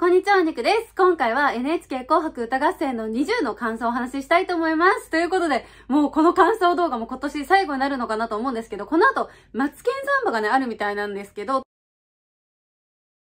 こんにちは、肉クです。今回は NHK 紅白歌合戦の20の感想をお話ししたいと思います。ということで、もうこの感想動画も今年最後になるのかなと思うんですけど、この後、マツケンザンバがね、あるみたいなんですけど、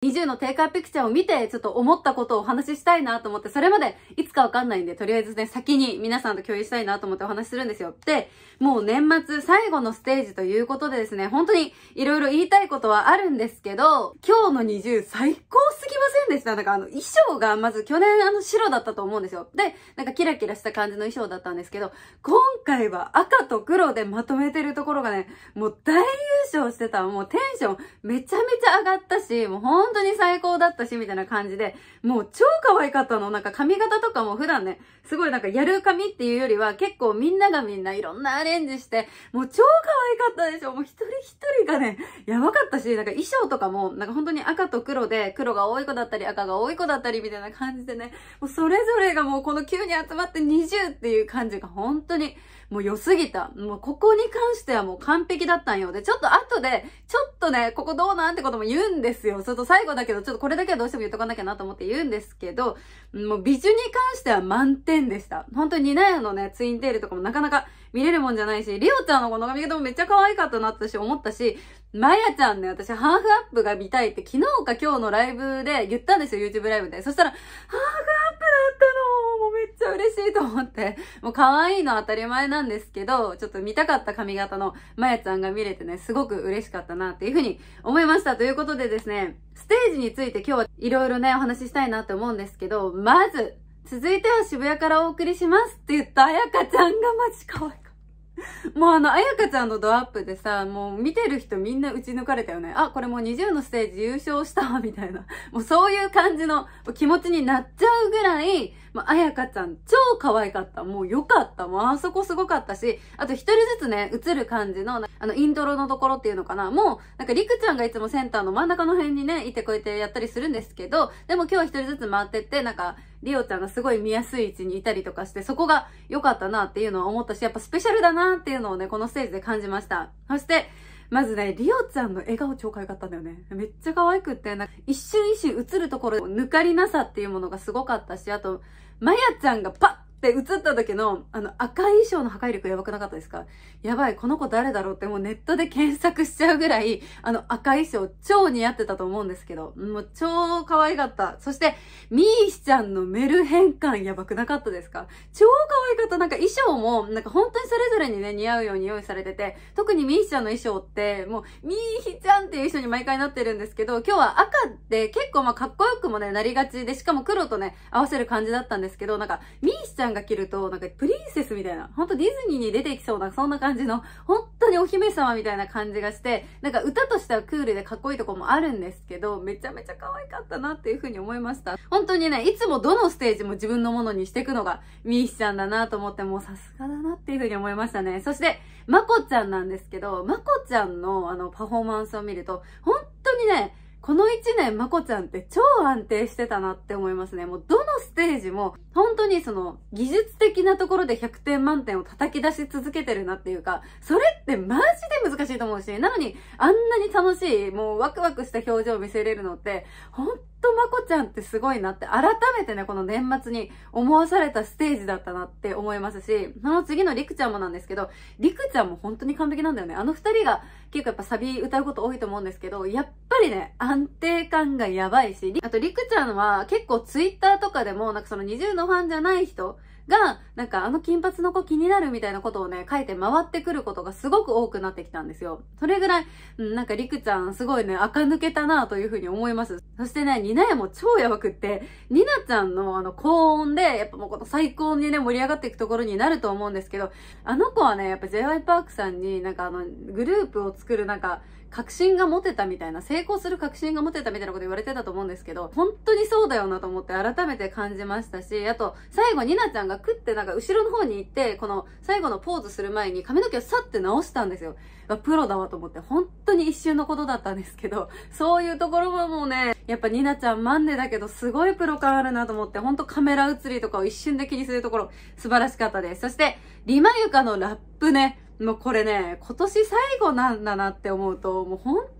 20のテイ定価ピクチャーを見て、ちょっと思ったことをお話ししたいなと思って、それまでいつかわかんないんで、とりあえずね、先に皆さんと共有したいなと思ってお話しするんですよ。で、もう年末最後のステージということでですね、本当にいろいろ言いたいことはあるんですけど、今日の20最高すぎませんでした。なんかあの、衣装がまず去年あの白だったと思うんですよ。で、なんかキラキラした感じの衣装だったんですけど、今回は赤と黒でまとめてるところがね、もう大優勝してた。もうテンションめちゃめちゃ上がったし、もう本本当に最高だったし、みたいな感じで、もう超可愛かったの。なんか髪型とかも普段ね、すごいなんかやる髪っていうよりは、結構みんながみんないろんなアレンジして、もう超可愛かったでしょ。もう一人一人がね、やばかったし、なんか衣装とかも、なんか本当に赤と黒で、黒が多い子だったり、赤が多い子だったり、みたいな感じでね、もうそれぞれがもうこの急に集まって20っていう感じが本当に、もう良すぎた。もうここに関してはもう完璧だったんよ。で、ちょっと後で、ちょっとね、ここどうなんってことも言うんですよ。ちょっと最後だけど、ちょっとこれだけはどうしても言っとかなきゃなと思って言うんですけど、もう美女に関しては満点でした。本当にニナヤのね、ツインテールとかもなかなか見れるもんじゃないし、リオちゃんのこの髪型もめっちゃ可愛かったなって私思ったし、マヤちゃんね、私、ハーフアップが見たいって昨日か今日のライブで言ったんですよ、YouTube ライブで。そしたら、ハーフアップだったのめっちゃ嬉しいと思って、もう可愛いのは当たり前なんですけど、ちょっと見たかった髪型のまやちゃんが見れてね、すごく嬉しかったなっていうふうに思いました。ということでですね、ステージについて今日は色々ね、お話ししたいなって思うんですけど、まず、続いては渋谷からお送りしますって言ったあやかちゃんがマジ可愛い。もうあの、あやかちゃんのドアップでさ、もう見てる人みんな打ち抜かれたよね。あ、これもう20のステージ優勝した みたいな。もうそういう感じの気持ちになっちゃうぐらい、まあ、あやかちゃん超可愛かった。もう良かった。もうあそこすごかったし、あと一人ずつね、映る感じの、あの、イントロのところっていうのかな。もう、なんかりくちゃんがいつもセンターの真ん中の辺にね、いてこうやってやったりするんですけど、でも今日は一人ずつ回ってって、なんか、リオちゃんがすごい見やすい位置にいたりとかして、そこが良かったなっていうのは思ったし、やっぱスペシャルだなっていうのをね、このステージで感じました。そして、まずね、リオちゃんの笑顔超可愛かったんだよね。めっちゃ可愛くって、なんか一瞬一瞬映るところ、抜かりなさっていうものがすごかったし、あと、まやちゃんがパッで、映った時の、あの、赤い衣装の破壊力やばくなかったですかやばい、この子誰だろうってもうネットで検索しちゃうぐらい、あの、赤い衣装超似合ってたと思うんですけど、もう超可愛かった。そして、ミーシちゃんのメル変換やばくなかったですか超可愛かった。なんか衣装も、なんか本当にそれぞれにね、似合うように用意されてて、特にミーシちゃんの衣装って、もう、ミーヒちゃんっていう衣装に毎回なってるんですけど、今日は赤って結構まあかっこよくもね、なりがちで、しかも黒とね、合わせる感じだったんですけど、なんか、ミーシちゃんんが着ると、なんかプリンセスみたいな、ほんとディズニーに出てきそうな、そんな感じの、本当にお姫様みたいな感じがして、なんか歌としてはクールでかっこいいとこもあるんですけど、めちゃめちゃ可愛かったなっていう風に思いました。本当にね、いつもどのステージも自分のものにしていくのが、ミーシちゃんだなと思って、もうさすがだなっていう風に思いましたね。そして、まこちゃんなんですけど、まこちゃんのあのパフォーマンスを見ると、本当にね、この一年、まこちゃんって超安定してたなって思いますね。もうどのステージも、本当にその技術的なところで100点満点を叩き出し続けてるなっていうか、それってマジで難しいと思うし、なのにあんなに楽しい、もうワクワクした表情を見せれるのって、本当まこちゃんってすごいなって、改めてね、この年末に思わされたステージだったなって思いますし、その次のりくちゃんもなんですけど、りくちゃんも本当に完璧なんだよね。あの二人が結構やっぱサビ歌うこと多いと思うんですけど、やっぱりね、安定感がやばいし、あとりくちゃんは結構ツイッターとかでも、なんかその20のファンじゃない人が、なんかあの金髪の子気になるみたいなことをね、書いて回ってくることがすごく多くなってきたんですよ。それぐらい、うん、なんかりくちゃんすごいね、垢抜けたなというふうに思います。そしてね、ニナヤも超やばくって、ニナちゃんのあの高音で、やっぱもうこの最高にね、盛り上がっていくところになると思うんですけど、あの子はね、やっぱ j y パークさんになんかあの、グループを作るなんか、確信が持てたみたいな、成功する確信が持てたみたいなこと言われてたと思うんですけど、本当にそうだよなと思って改めて感じましたし、あと、最後、ニナちゃんがクってなんか後ろの方に行って、この最後のポーズする前に髪の毛をさって直したんですよ。プロだわと思って、本当に一瞬のことだったんですけど、そういうところはもうね、やっぱニナちゃんマンネだけど、すごいプロ感あるなと思って、本当カメラ映りとかを一瞬で気にするところ、素晴らしかったです。そして、リマユカのラップね、もうこれね、今年最後なんだなって思うと、もうほんと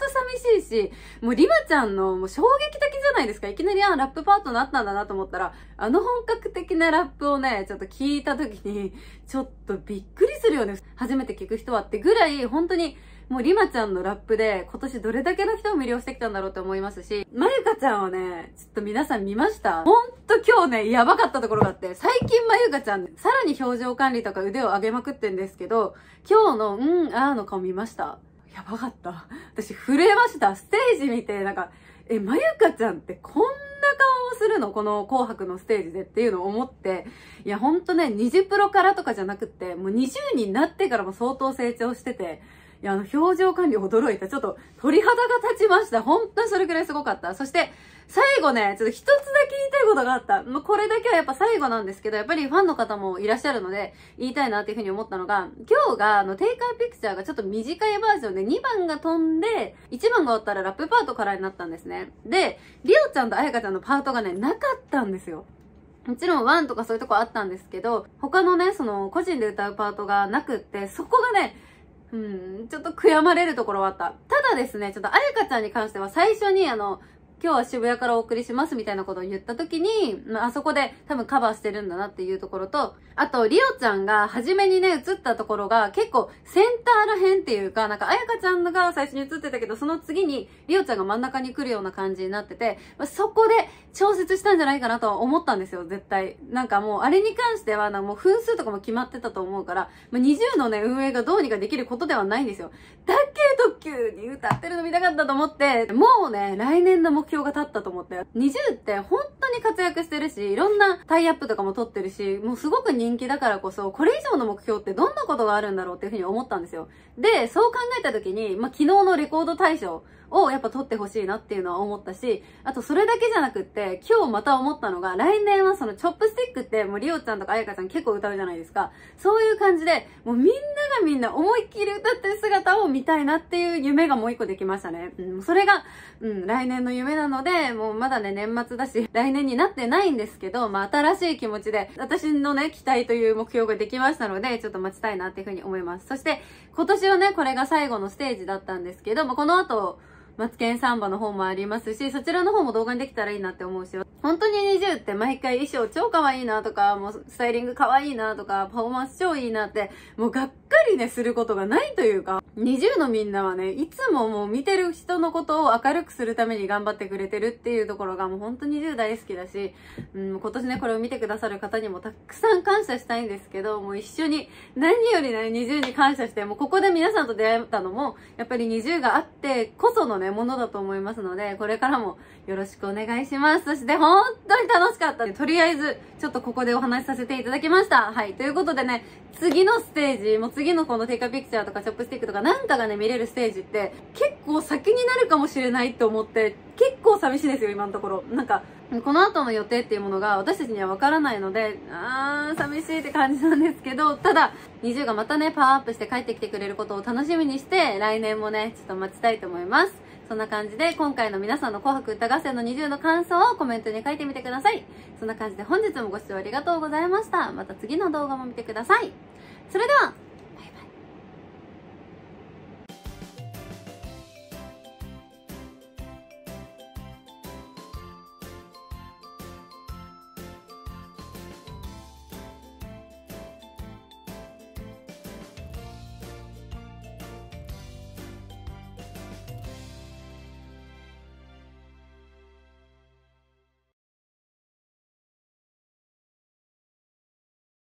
寂しいし、もうリマちゃんのもう衝撃的じゃないですか。いきなりあラップパートナーったんだなと思ったら、あの本格的なラップをね、ちょっと聞いた時に、ちょっとびっくりするよね。初めて聞く人はってぐらい、本当にもうリマちゃんのラップで今年どれだけの人を魅了してきたんだろうと思いますし、まゆかちゃんをね、ちょっと皆さん見ましたほんと今日ね、やばかったところがあって、最近まゆかちゃん、さらに表情管理とか腕を上げまくってんですけど、今日の、うん、あーの顔見ましたやばかった。私震えました。ステージ見て、なんか、え、まゆかちゃんってこんな顔をするのこの紅白のステージでっていうのを思って。いや、ほんとね、二ジプロからとかじゃなくて、もう20になってからも相当成長してて、いや、あの、表情管理驚いた。ちょっと、鳥肌が立ちました。本当にそれくらいすごかった。そして、最後ね、ちょっと一つだけ言いたいことがあった。まあ、これだけはやっぱ最後なんですけど、やっぱりファンの方もいらっしゃるので、言いたいなっていうふうに思ったのが、今日が、あの、テイカーピクチャーがちょっと短いバージョンで、2番が飛んで、1番が終わったらラップパートからになったんですね。で、りおちゃんとあやかちゃんのパートがね、なかったんですよ。もちろん1とかそういうとこあったんですけど、他のね、その個人で歌うパートがなくって、そこがね、うん、ちょっと悔やまれるところはあった。ただですね、ちょっとあやかちゃんに関しては最初にあの、今日は渋谷からお送りしますみたいなことを言った時に、まあ、あそこで多分カバーしてるんだなっていうところと、あと、リオちゃんが初めにね、映ったところが結構センターら辺っていうか、なんか、あやかちゃんが最初に映ってたけど、その次にリオちゃんが真ん中に来るような感じになってて、まあ、そこで調節したんじゃないかなと思ったんですよ、絶対。なんかもう、あれに関しては、なんかもう分数とかも決まってたと思うから、まあ、20のね、運営がどうにかできることではないんですよ。だけど、急に歌ってるの見たかったと思って、もうね、来年の目標が立ったと思って。20って本当に活躍してるし、いろんなタイアップとかも取ってるし、もうすごく人気だからこそ、これ以上の目標ってどんなことがあるんだろうっていうふうに思ったんですよ。で、そう考えた時に、まあ、昨日のレコード大賞をやっぱ撮ってほしいなっていうのは思ったし、あとそれだけじゃなくって、今日また思ったのが、来年はそのチョップスティックってもうリオちゃんとかあやかちゃん結構歌うじゃないですか。そういう感じで、もうみんながみんな思いっきり歌ってる姿を見たいなっていういう夢がもう一個できましたね。うん、それが、うん、来年の夢なので、もうまだね、年末だし、来年になってないんですけど、まあ、新しい気持ちで、私のね、期待という目標ができましたので、ちょっと待ちたいなっていうふうに思います。そして、今年はね、これが最後のステージだったんですけど、まあ、この後、マツケンサンバの方もありますし、そちらの方も動画にできたらいいなって思うし、本当に NiziU って毎回衣装超可愛いなとか、もうスタイリング可愛いなとか、パフォーマンス超いいなって、もうがっっりね、することがないというか、20のみんなはね、いつももう見てる人のことを明るくするために頑張ってくれてるっていうところがもう本当に10代好きだし、うん、今年ね、これを見てくださる方にもたくさん感謝したいんですけど、もう一緒に、何よりね、20に感謝して、もうここで皆さんと出会ったのも、やっぱり20があってこそのね、ものだと思いますので、これからもよろしくお願いします。そして本当に楽しかったとりあえず、ちょっとここでお話しさせていただきました。はい。ということでね、次のステージ、もう次次のこの定カピクチャーとかチョップスティックとかなんかがね、見れるステージって、結構先になるかもしれないと思って、結構寂しいですよ、今のところ。なんか、この後の予定っていうものが私たちにはわからないので、あー、寂しいって感じなんですけど、ただ、20がまたね、パワーアップして帰ってきてくれることを楽しみにして、来年もね、ちょっと待ちたいと思います。そんな感じで、今回の皆さんの紅白歌合戦の20の感想をコメントに書いてみてください。そんな感じで本日もご視聴ありがとうございました。また次の動画も見てください。それでは、